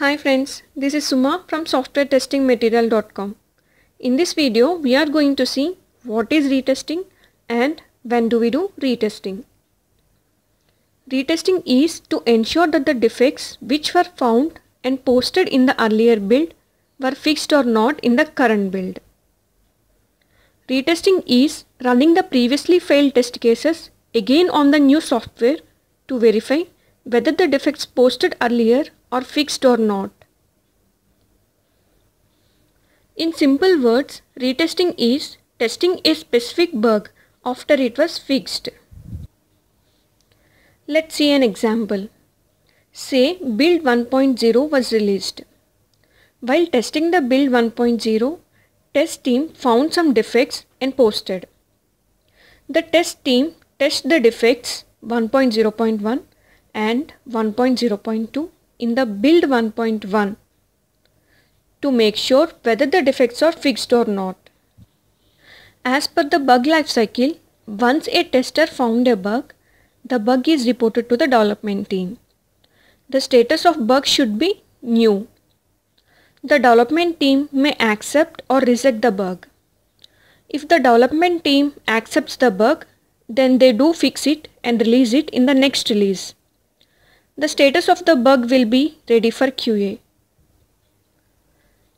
Hi friends, this is Suma from softwaretestingmaterial.com. In this video, we are going to see what is retesting and when do we do retesting. Retesting is to ensure that the defects which were found and posted in the earlier build were fixed or not in the current build. Retesting is running the previously failed test cases again on the new software to verify whether the defects posted earlier are fixed or not. In simple words, retesting is testing a specific bug after it was fixed. Let's see an example. Say build 1.0 was released. While testing the build 1.0, test team found some defects and posted. The test team tested the defects 1.0.1 and 1.0.2 in the build 1.1 to make sure whether the defects are fixed or not. As per the bug lifecycle, once a tester found a bug, the bug is reported to the development team. The status of bug should be new. The development team may accept or reject the bug. If the development team accepts the bug, then they do fix it and release it in the next release. The status of the bug will be ready for QA.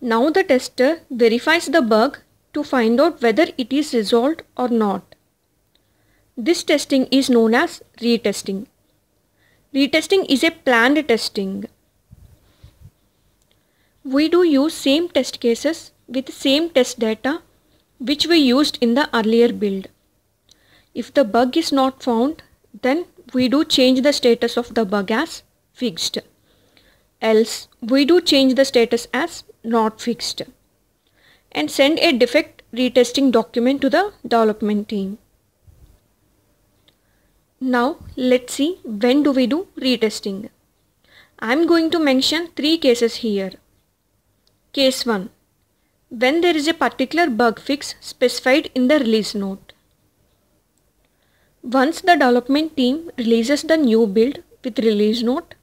Now the tester verifies the bug to find out whether it is resolved or not. This testing is known as retesting. Retesting is a planned testing. We do use same test cases with same test data which we used in the earlier build. If the bug is not found, then we do change the status of the bug as fixed. Else we do change the status as not fixed. And send a defect retesting document to the development team. Now let's see when do we do retesting. I am going to mention three cases here. Case 1. When there is a particular bug fix specified in the release note. Once the development team releases the new build with release note,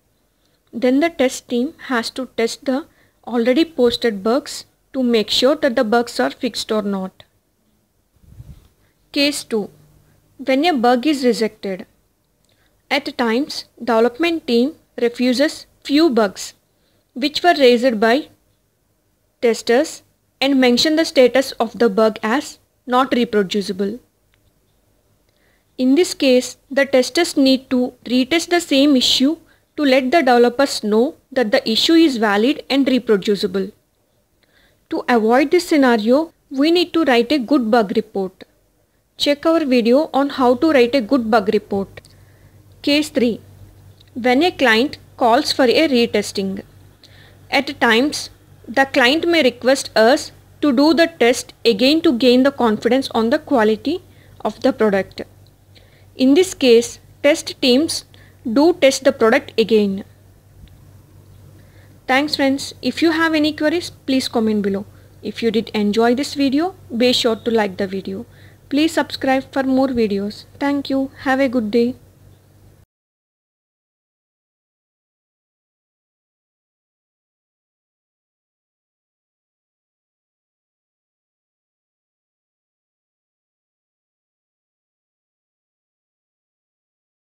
then the test team has to test the already posted bugs to make sure that the bugs are fixed or not. Case 2. When a bug is rejected. At times, development team refuses few bugs which were raised by testers and mention the status of the bug as not reproducible. In this case, the testers need to retest the same issue to let the developers know that the issue is valid and reproducible. To avoid this scenario, we need to write a good bug report. Check our video on how to write a good bug report. Case 3. When a client calls for a retesting. At times, the client may request us to do the test again to gain the confidence on the quality of the product. In this case, test teams do test the product again. Thanks friends. If you have any queries, please comment below. If you did enjoy this video, be sure to like the video. Please subscribe for more videos. Thank you. Have a good day.